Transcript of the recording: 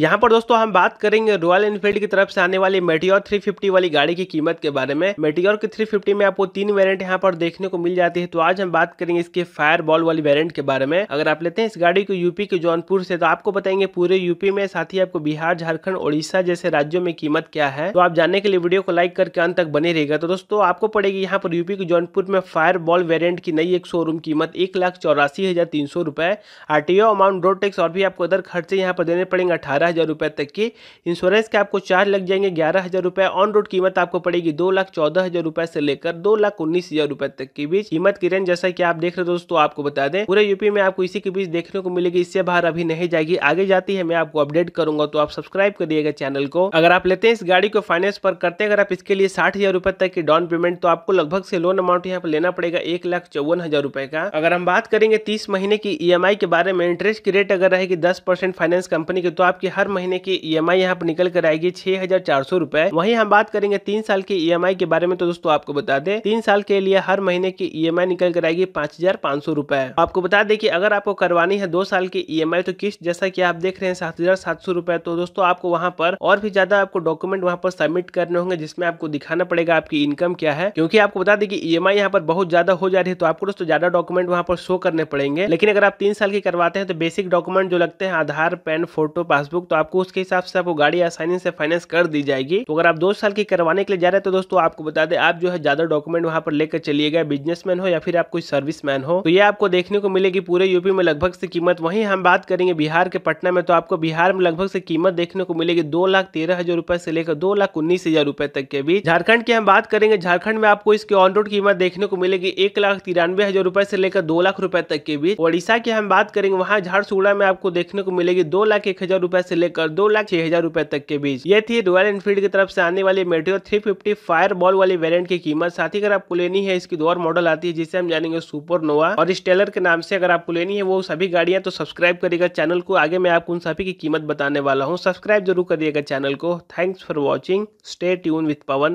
यहाँ पर दोस्तों हम बात करेंगे रॉयल एनफील्ड की तरफ से आने वाली मेटियोर 350 वाली गाड़ी की कीमत के बारे में मेटियोर की 350 में आपको तीन वेरिएंट यहाँ पर देखने को मिल जाती है तो आज हम बात करेंगे इसके फायर बॉल वाली वेरिएंट के बारे में अगर आप लेते हैं इस गाड़ी को यूपी के जौनपुर से तो आपको बताएंगे पूरे यूपी में साथ ही आपको बिहार झारखंड उड़ीसा जैसे राज्यों में कीमत क्या है तो आप जानने के लिए वीडियो को लाइक करके अंत तक बने रहेगा तो दोस्तों आपको पड़ेगी यहाँ पर यूपी के जौनपुर में फायर बॉल वेरियंट की नई एक शोरूम कीमत एक लाख चौरासी हजार तीन सौ रुपए आरटीओ अमाउंट रोड टैक्स और भी आपको अदर खर्चे यहाँ पर देने पड़ेंगे अठारह पंद्रह हज़ार रुपये तक की इंश्योरेंस के आपको चार्ज लग जाएंगे ग्यारह हज़ार रुपये ऑन रोड कीमत आपको पड़ेगी दो लाख चौदह हज़ार रुपये से लेकर दो लाख उन्नीस हज़ार रुपये तक के बीच कीमत की रेंज जैसा कि आप देख रहे हो दोस्तों आपको बता दें पूरे यूपी में आपको इसी के बीच देखने को मिलेगी इससे बाहर अभी नहीं जाएगी आगे जाती है मैं आपको अपडेट करूंगा तो आप सब्सक्राइब कर दिएगा चैनल को अगर आप लेते हैं इस गाड़ी को फाइनेंस पर करते हैं अगर आप इसके लिए साठ तक की डाउन पेमेंट तो आपको लगभग से लोन अमाउंट यहाँ पर लेना पड़ेगा एक लाख का अगर हम बात करेंगे तीस महीने की ई e के बारे में इंटरेस्ट की रेट अगर रहेगी दस परसेंट फाइनेंस कंपनी की तो आपकी हर महीने की ई एम आई यहाँ पर निकल कर आएगी छह हजार चार सौ रूपए वही हम बात करेंगे तीन साल की ई एम आई के बारे में तो दोस्तों आपको बता दें तीन साल के लिए हर महीने की ई एम आई निकल कर आएगी पांच हजार पांच सौ रूपए आपको बता दें कि अगर आपको करवानी है दो साल की ई एम आई तो किस्त जैसा की आप देख रहे हैं सात हजार सात सौ रूपए तो दोस्तों आपको वहाँ पर और भी ज्यादा आपको डॉक्यूमेंट वहाँ पर सबमिट करने होंगे जिसमें आपको दिखाना पड़ेगा आपकी इनकम क्या है क्योंकि आपको बता दें कि ई एम आई यहाँ पर बहुत ज्यादा हो जा रही है तो आपको दोस्तों ज्यादा डॉक्यूमेंट वहाँ पर शो करने पड़ेंगे लेकिन अगर आप तीन साल की करवाते हैं तो बेसिक डॉक्यूमेंट जो लगते हैं आधार पैन फोटो पासबुक तो आपको उसके हिसाब से आपको गाड़ी आसानी से फाइनेंस कर दी जाएगी तो अगर आप दो साल की करवाने के लिए जा रहे हैं तो दोस्तों आपको बता दें आप जो है ज्यादा डॉक्यूमेंट वहाँ पर लेकर गए बिजनेसमैन हो या फिर आप कोई सर्विस हो तो ये आपको देखने को मिलेगी पूरे यूपी में लगभग से कीमत वही हम बात करेंगे बिहार के पटना में तो आपको बिहार में लगभग से कीमत देखने को मिलेगी दो लाख तेरह हजार रूपए से लेकर दो लाख उन्नीस हजार रूपए तक के बीच झारखंड की हम बात करेंगे झारखंड में आपको इसकी ऑन रोड कीमत देखने को मिलेगी एक लाख तिरानवे हजार रूपए से लेकर दो लाख रूपए तक के बीच ओडिशा की हम बात करेंगे वहाँ झारसुगड़ा में आपको देखने को मिलेगी दो लाख एक हजार रुपए से ऐसी लेकर दो लाख छह हजार रुपए तक के बीच ये थी रॉयल एनफील्ड की तरफ से आने वाली मेट्रो 350 फायर बॉल वाली वेरियंट की कीमत साथ ही अगर आपको लेनी है इसकी दो और मॉडल आती है जिसे हम जानेंगे सुपर नोवा और स्टेलर के नाम से अगर आपको लेनी है वो सभी गाड़ियां तो सब्सक्राइब करेगा चैनल को आगे मैं आपको उन सभी की कीमत बताने वाला हूँ सब्सक्राइब जरूर करिएगा चैनल को thanks for watching stay tune with Pawan